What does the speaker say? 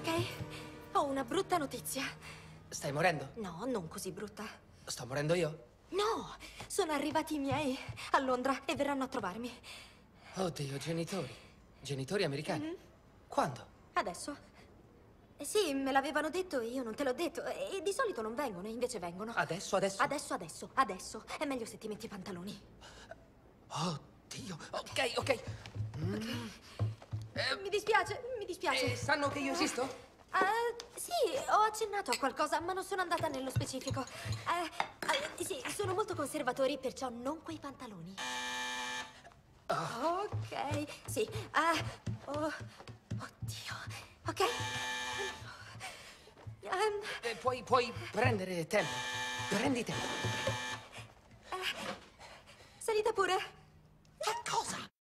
Ok, ho una brutta notizia. Stai morendo? No, non così brutta. Sto morendo io? No, sono arrivati i miei a Londra e verranno a trovarmi. Oddio, genitori. Genitori americani. Mm -hmm. Quando? Adesso. Eh sì, me l'avevano detto, e io non te l'ho detto. E di solito non vengono, e invece vengono. Adesso, adesso? Adesso, adesso, adesso. È meglio se ti metti i pantaloni. Oddio, ok, ok. Mm. okay. Eh... Mi dispiace, dispiace. Eh, sanno che io esisto? Uh, ah, sì, ho accennato a qualcosa, ma non sono andata nello specifico. Uh, uh, sì, sono molto conservatori, perciò non quei pantaloni. Oh. Ok, sì. Eh, oh, oddio. Ok. Um, eh, puoi, puoi prendere tempo. Prendi tempo. salita pure.